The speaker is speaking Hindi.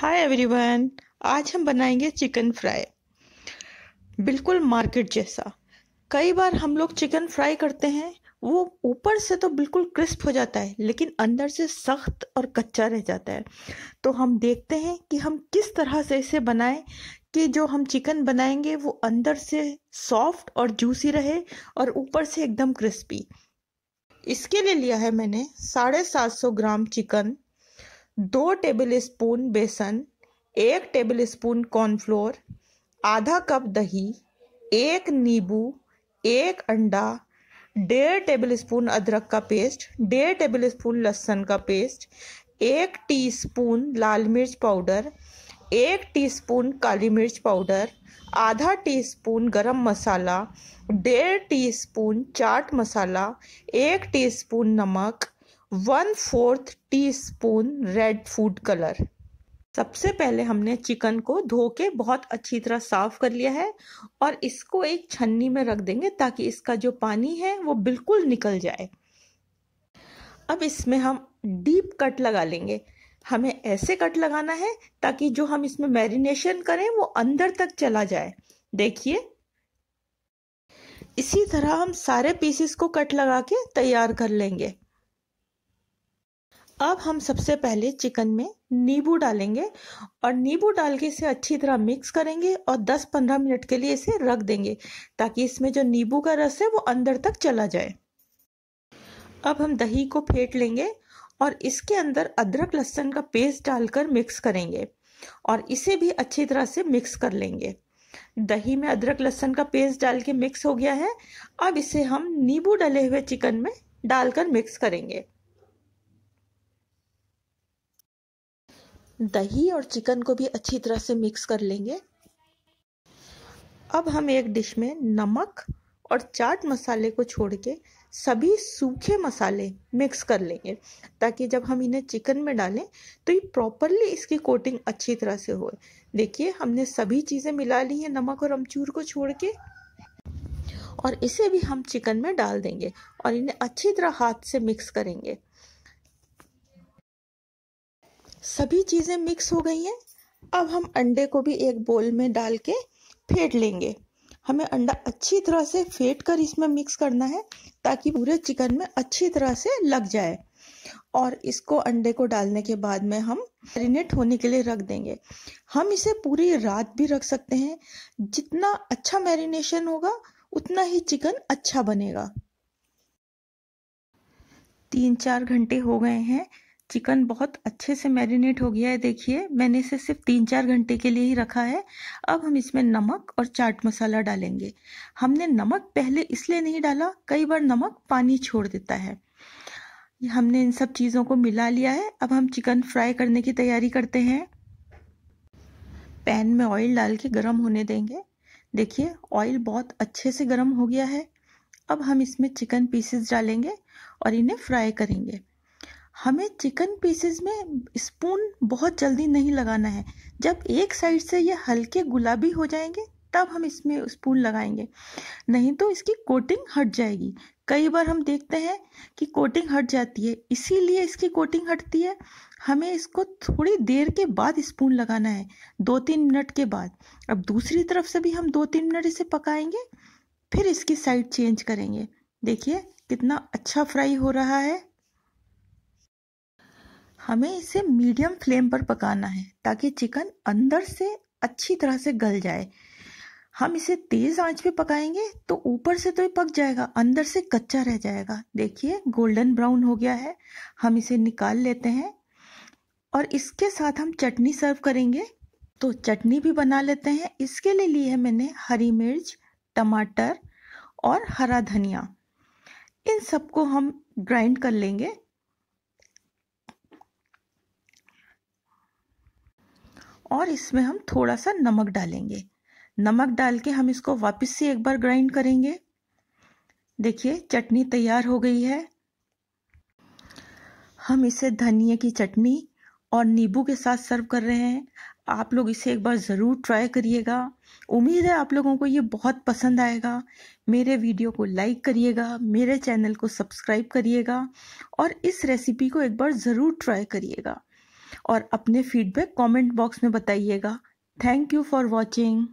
हाय एवरीवन आज हम बनाएंगे चिकन फ्राई बिल्कुल मार्केट जैसा कई बार हम लोग चिकन फ्राई करते हैं वो ऊपर से तो बिल्कुल क्रिस्प हो जाता है लेकिन अंदर से सख्त और कच्चा रह जाता है तो हम देखते हैं कि हम किस तरह से इसे बनाएं कि जो हम चिकन बनाएंगे वो अंदर से सॉफ्ट और जूसी रहे और ऊपर से एकदम क्रिस्पी इसके लिए लिया है मैंने साढ़े सात सौ ग्राम चिकन दो टेबल स्पून बेसन एक टेबल स्पून कॉर्नफ्लोर आधा कप दही एक नींबू एक अंडा डेढ़ टेबल स्पून अदरक का पेस्ट डेढ़ टेबल स्पून लहसुन का पेस्ट एक टीस्पून लाल मिर्च पाउडर एक टीस्पून काली मिर्च पाउडर आधा टीस्पून गरम मसाला डेढ़ टीस्पून चाट मसाला एक टीस्पून नमक one fourth teaspoon red food colour सबसे पहले हमने चिकन को धो के बहुत अच्छी तरह साफ कर लिया है और इसको एक छन्नी में रख देंगे ताकि इसका जो पानी है वो बिल्कुल निकल जाए अब इसमें हम डीप कट लगा लेंगे हमें ऐसे कट लगाना है ताकि जो हम इसमें मैरिनेशन करें वो अंदर तक चला जाए देखिए इसी तरह हम सारे पीसेस को कट लगा के तैयार कर लेंगे अब हम सबसे पहले चिकन में नींबू डालेंगे और नींबू डाल के इसे अच्छी तरह मिक्स करेंगे और 10-15 मिनट के लिए इसे रख देंगे ताकि इसमें जो नींबू का रस है वो अंदर तक चला जाए अब हम दही को फेंट लेंगे और इसके अंदर अदरक लहसुन का पेस्ट डालकर मिक्स करेंगे और इसे भी अच्छी तरह से मिक्स कर लेंगे दही में अदरक लहसुन का पेस्ट डाल के मिक्स हो गया है अब इसे हम नींबू डले हुए चिकन में डालकर मिक्स करेंगे दही और चिकन को भी अच्छी तरह से मिक्स कर लेंगे अब हम एक डिश में नमक और चाट मसाले को छोड़ के सभी सूखे मसाले मिक्स कर लेंगे ताकि जब हम इन्हें चिकन में डालें तो ये प्रॉपरली इसकी कोटिंग अच्छी तरह से हो देखिए हमने सभी चीज़ें मिला ली हैं नमक और अमचूर को छोड़ के और इसे भी हम चिकन में डाल देंगे और इन्हें अच्छी तरह हाथ से मिक्स करेंगे सभी चीज़ें मिक्स हो गई हैं अब हम अंडे को भी एक बोल में डाल के फेंट लेंगे हमें अंडा अच्छी तरह से फेंट कर इसमें मिक्स करना है ताकि पूरे चिकन में अच्छी तरह से लग जाए और इसको अंडे को डालने के बाद में हम मैरिनेट होने के लिए रख देंगे हम इसे पूरी रात भी रख सकते हैं जितना अच्छा मैरिनेशन होगा उतना ही चिकन अच्छा बनेगा तीन चार घंटे हो गए हैं चिकन बहुत अच्छे से मैरिनेट हो गया है देखिए मैंने इसे सिर्फ तीन चार घंटे के लिए ही रखा है अब हम इसमें नमक और चाट मसाला डालेंगे हमने नमक पहले इसलिए नहीं डाला कई बार नमक पानी छोड़ देता है हमने इन सब चीज़ों को मिला लिया है अब हम चिकन फ्राई करने की तैयारी करते हैं पैन में ऑयल डाल के गर्म होने देंगे देखिए ऑयल बहुत अच्छे से गर्म हो गया है अब हम इसमें चिकन पीसेस डालेंगे और इन्हें फ्राई करेंगे हमें चिकन पीसेस में स्पून बहुत जल्दी नहीं लगाना है जब एक साइड से ये हल्के गुलाबी हो जाएंगे तब हम इसमें स्पून लगाएंगे नहीं तो इसकी कोटिंग हट जाएगी कई बार हम देखते हैं कि कोटिंग हट जाती है इसीलिए इसकी कोटिंग हटती है हमें इसको थोड़ी देर के बाद स्पून लगाना है दो तीन मिनट के बाद अब दूसरी तरफ से भी हम दो तीन मिनट इसे पकाएंगे फिर इसकी साइड चेंज करेंगे देखिए कितना अच्छा फ्राई हो रहा है हमें इसे मीडियम फ्लेम पर पकाना है ताकि चिकन अंदर से अच्छी तरह से गल जाए हम इसे तेज आंच पे पकाएंगे तो ऊपर से तो ये पक जाएगा अंदर से कच्चा रह जाएगा देखिए गोल्डन ब्राउन हो गया है हम इसे निकाल लेते हैं और इसके साथ हम चटनी सर्व करेंगे तो चटनी भी बना लेते हैं इसके लिए ली है मैंने हरी मिर्च टमाटर और हरा धनिया इन सबको हम ग्राइंड कर लेंगे और इसमें हम थोड़ा सा नमक डालेंगे नमक डाल के हम इसको वापस से एक बार ग्राइंड करेंगे देखिए चटनी तैयार हो गई है हम इसे धनिया की चटनी और नींबू के साथ सर्व कर रहे हैं आप लोग इसे एक बार ज़रूर ट्राई करिएगा उम्मीद है आप लोगों को ये बहुत पसंद आएगा मेरे वीडियो को लाइक करिएगा मेरे चैनल को सब्सक्राइब करिएगा और इस रेसिपी को एक बार ज़रूर ट्राई करिएगा और अपने फीडबैक कमेंट बॉक्स में बताइएगा थैंक यू फॉर वॉचिंग